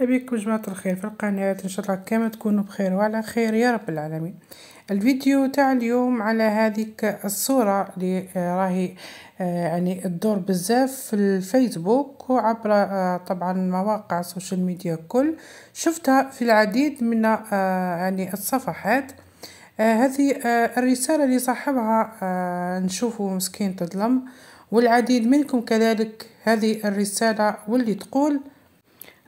مرحبا بكم جماعة الخير في القناة إن شاء الله كما تكونوا بخير وعلى خير يا رب العالمين الفيديو تاع اليوم على هذه الصورة اللي راهي آه، يعني الدور بزاف في الفيسبوك وعبر آه، طبعا مواقع السوشيال ميديا كل شفتها في العديد من آه، يعني الصفحات هذه الرسالة اللي صاحبها نشوفه مسكين تظلم والعديد منكم كذلك هذه الرسالة واللي تقول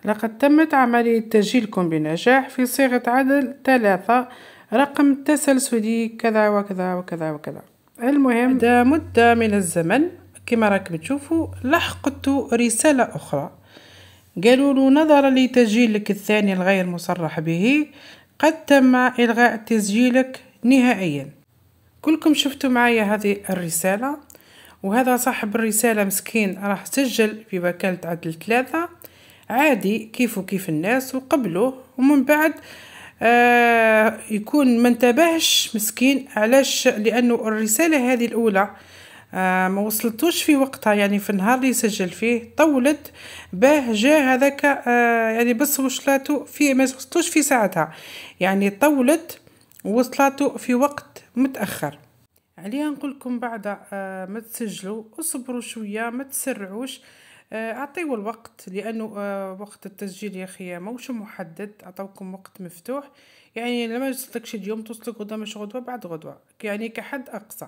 لقد تمت عملية تسجيلكم بنجاح في صيغة عدد ثلاثة رقم تسلسلي كذا وكذا وكذا وكذا المهم بعد مدة من الزمن كما راكم تشوفوا لحقت رسالة أخرى قالوا له نظرا لتسجيلك الثاني الغير مصرح به قد تم إلغاء تسجيلك نهائيا كلكم شفتوا معايا هذه الرسالة وهذا صاحب الرسالة مسكين راح سجل في وكالة عدل ثلاثة عادي كيف وكيف الناس وقبلوه ومن بعد آه يكون ما انتبهش مسكين علاش لانه الرساله هذه الاولى آه ما وصلتوش في وقتها يعني في النهار اللي سجل فيه طولت باه جا هذاك آه يعني بس وصلته في ما وصلتوش في ساعتها يعني طولت وصلته في وقت متاخر عليها نقول لكم بعد آه ما تسجلوا اصبروا شويه ما تسرعوش آه، أعطيو الوقت لأنه آه، وقت التسجيل يا أخي موش محدد أعطوكم وقت مفتوح يعني لما يصلكش اليوم توصلك غدوه مش غدوة بعد غدوة يعني كحد أقصى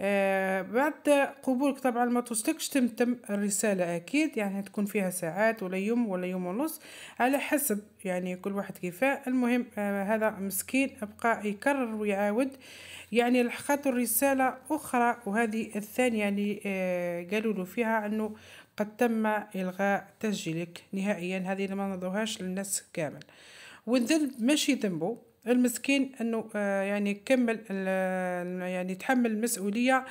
آه بعد قبولك طبعا ما توصلكش تمتم الرسالة أكيد يعني تكون فيها ساعات ولا يوم ولا يوم ونص على حسب يعني كل واحد كيفاه المهم آه هذا مسكين أبقى يكرر ويعاود يعني لحقاته الرسالة أخرى وهذه الثانية يعني آه قالوا له فيها أنه قد تم إلغاء تسجيلك نهائيا هذه ما نضوهاش للناس كامل والذنب ماشي ذنبه المسكين انه آه، يعني كمل آه، يعني تحمل المسؤوليه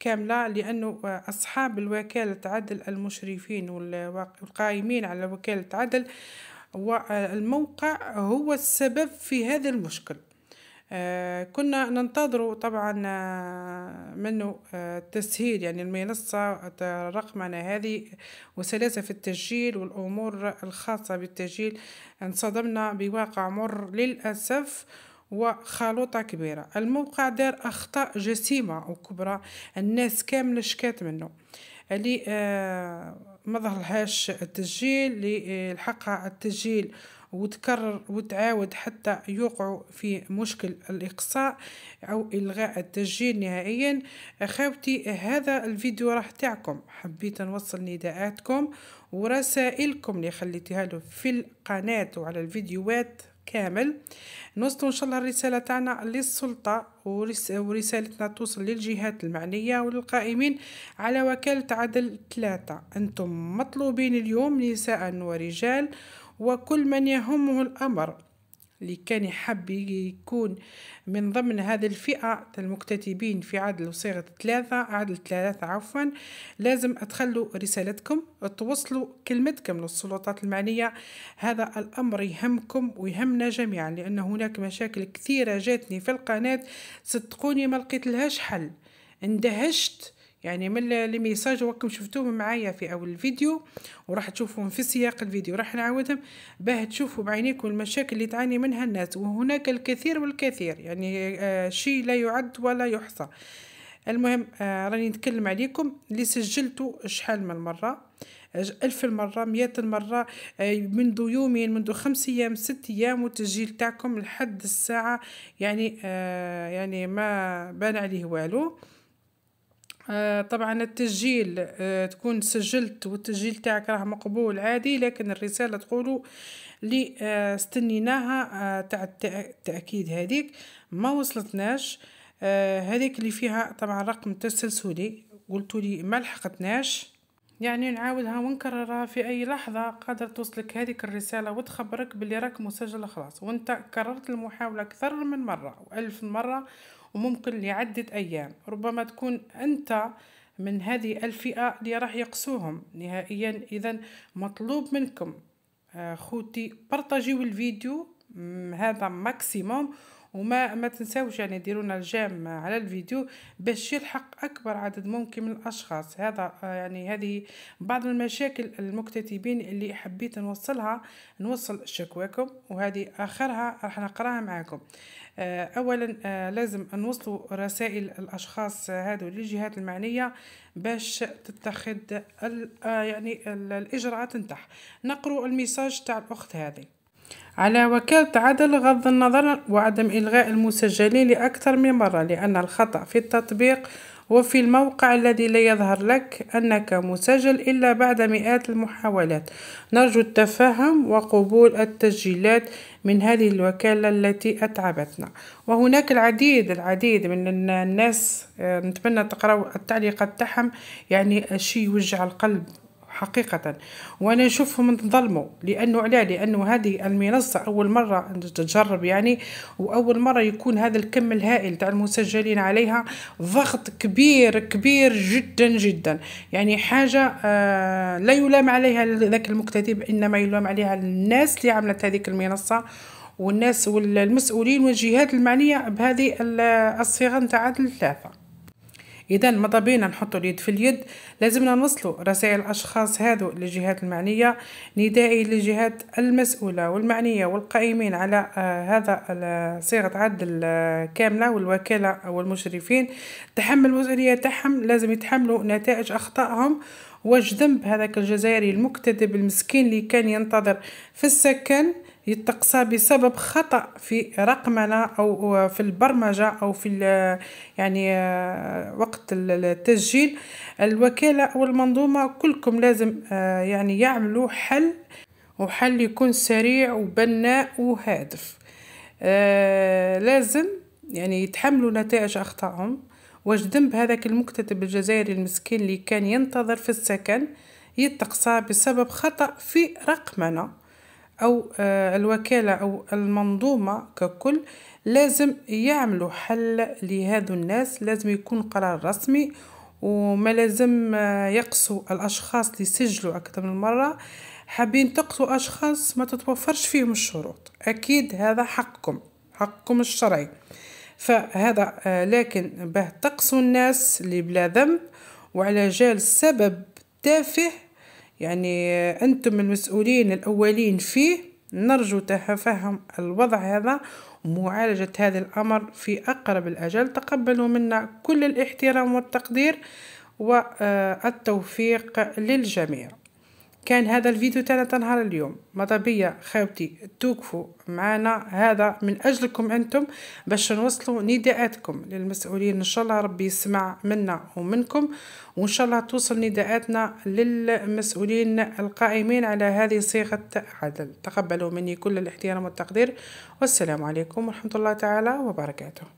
كامله لانه آه، اصحاب الوكاله عدل المشرفين والقائمين على وكاله عدل والموقع هو السبب في هذا المشكل آه، كنا ننتظر طبعا آه، منه آه، تسهيل يعني المنصة الرقمنة هذه وسلاسة في التسجيل والأمور الخاصة بالتسجيل انصدمنا بواقع مر للأسف وخلوطة كبيرة الموقع دار أخطاء جسيمة وكبرى الناس كاملة شكات منه اللي ما ظهرهاش التسجيل اللي لحقها التسجيل وتكرر وتعاود حتى يوقعوا في مشكل الإقصاء أو إلغاء التسجيل نهائيا أخوتي هذا الفيديو راح تاعكم حبيت نوصل نداءاتكم ورسائلكم اللي خليتها له في القناة وعلى الفيديوهات كامل نوصل ان شاء الله الرساله تاعنا للسلطه ورسالتنا توصل للجهات المعنيه وللقائمين على وكاله عدل ثلاثه انتم مطلوبين اليوم نساء ورجال وكل من يهمه الأمر اللي كان يحب يكون من ضمن هذه الفئة المكتتبين في عدل وصيغة ثلاثة عدل ثلاثة عفوا لازم تخلوا رسالتكم توصلوا كلمتكم للسلطات المعنية هذا الأمر يهمكم ويهمنا جميعا لأن هناك مشاكل كثيرة جاتني في القناة صدقوني ما لقيت لهاش حل اندهشت يعني من الميساج وكم شفتوهم معايا في اول الفيديو وراح تشوفوهم في سياق الفيديو راح نعاودهم باه تشوفوا بعينيكم المشاكل اللي تعاني منها الناس وهناك الكثير والكثير يعني آه شيء لا يعد ولا يحصى المهم آه راني نتكلم عليكم اللي سجلته شحال من مره ألف المرة مئات المرة آه، منذ يومين منذ خمس أيام ست أيام والتسجيل تاعكم لحد الساعة يعني آه يعني ما بان عليه والو آه طبعا التسجيل آه، تكون سجلت والتسجيل تاعك راه مقبول عادي لكن الرسالة تقولوا لي آه، استنيناها آه، تاع التأكيد هذيك ما وصلتناش هذيك اللي فيها طبعا رقم تسلسلي قلتولي ما لحقتناش يعني نعاودها ونكررها في اي لحظه قادر توصلك هذيك الرساله وتخبرك بلي راك مسجل خلاص وانت كررت المحاوله اكثر من مره والف مره وممكن لعده ايام ربما تكون انت من هذه الفئه اللي راح يقسوهم نهائيا اذا مطلوب منكم آه، خوتي بارطاجيو الفيديو هذا ماكسيموم وما ما تنساوش يعني ديرونا الجام على الفيديو باش يلحق اكبر عدد ممكن من الاشخاص هذا آه، يعني هذه بعض المشاكل المكتتبين اللي حبيت نوصلها نوصل شكواكم وهذه اخرها راح نقراها معاكم آه، اولا آه، لازم نوصلوا رسائل الاشخاص هذو للجهات المعنيه باش تتخذ يعني الاجراءات نتاعها نقرو الميساج تاع الاخت هذه على وكالة عدل غض النظر وعدم إلغاء المسجلين لأكثر من مرة لأن الخطأ في التطبيق وفي الموقع الذي لا يظهر لك أنك مسجل إلا بعد مئات المحاولات نرجو التفهم وقبول التسجيلات من هذه الوكالة التي أتعبتنا وهناك العديد العديد من الناس آه، نتمنى تقرأوا التعليقات تاعهم يعني شيء يوجع القلب حقيقة وأنا نشوفهم تظلموا لأنه علاه لأنه هذه المنصة أول مرة تجرب يعني وأول مرة يكون هذا الكم الهائل تاع المسجلين عليها ضغط كبير كبير جدا جدا يعني حاجة آه لا يلام عليها ذاك المكتتب إنما يلام عليها الناس اللي عملت هذه المنصة والناس والمسؤولين والجهات المعنية بهذه الصيغة نتاع الثلاثة إذا ما بينا نحطوا اليد في اليد لازمنا نوصلوا رسائل الأشخاص هذو للجهات المعنية ندائي للجهات المسؤولة والمعنية والقائمين على آه، هذا صيغة عدل آه، كاملة والوكالة والمشرفين تحمل المسؤولية تاعهم لازم يتحملوا نتائج أخطائهم واش ذنب هذاك الجزائري المكتذب المسكين اللي كان ينتظر في السكن يتقصى بسبب خطأ في رقمنة أو في البرمجة أو في يعني آه، وقت التسجيل الوكالة المنظومه كلكم لازم آه، يعني يعملوا حل وحل يكون سريع وبناء وهادف آه، لازم يعني يتحملوا نتائج أخطائهم واش ذنب هذاك المكتتب الجزائري المسكين اللي كان ينتظر في السكن يتقصى بسبب خطأ في رقمنة أو آه، الوكالة أو المنظومة ككل لازم يعملوا حل لهذو الناس لازم يكون قرار رسمي وما لازم آه، يقصوا الأشخاص اللي سجلوا أكثر من مرة حابين تقصوا أشخاص ما تتوفرش فيهم الشروط أكيد هذا حقكم حقكم الشرعي فهذا آه، لكن باه تقصوا الناس اللي بلا ذنب وعلى جال سبب تافه يعني أنتم المسؤولين الأولين فيه نرجو تفهم الوضع هذا ومعالجة هذا الأمر في أقرب الأجل تقبلوا منا كل الاحترام والتقدير والتوفيق للجميع كان هذا الفيديو تاعنا نهار اليوم ماذا بيا خاوتي توقفوا معنا هذا من اجلكم انتم باش نوصلوا نداءاتكم للمسؤولين ان شاء الله ربي يسمع منا ومنكم وان شاء الله توصل نداءاتنا للمسؤولين القائمين على هذه صيغه عدل تقبلوا مني كل الاحترام والتقدير والسلام عليكم ورحمه الله تعالى وبركاته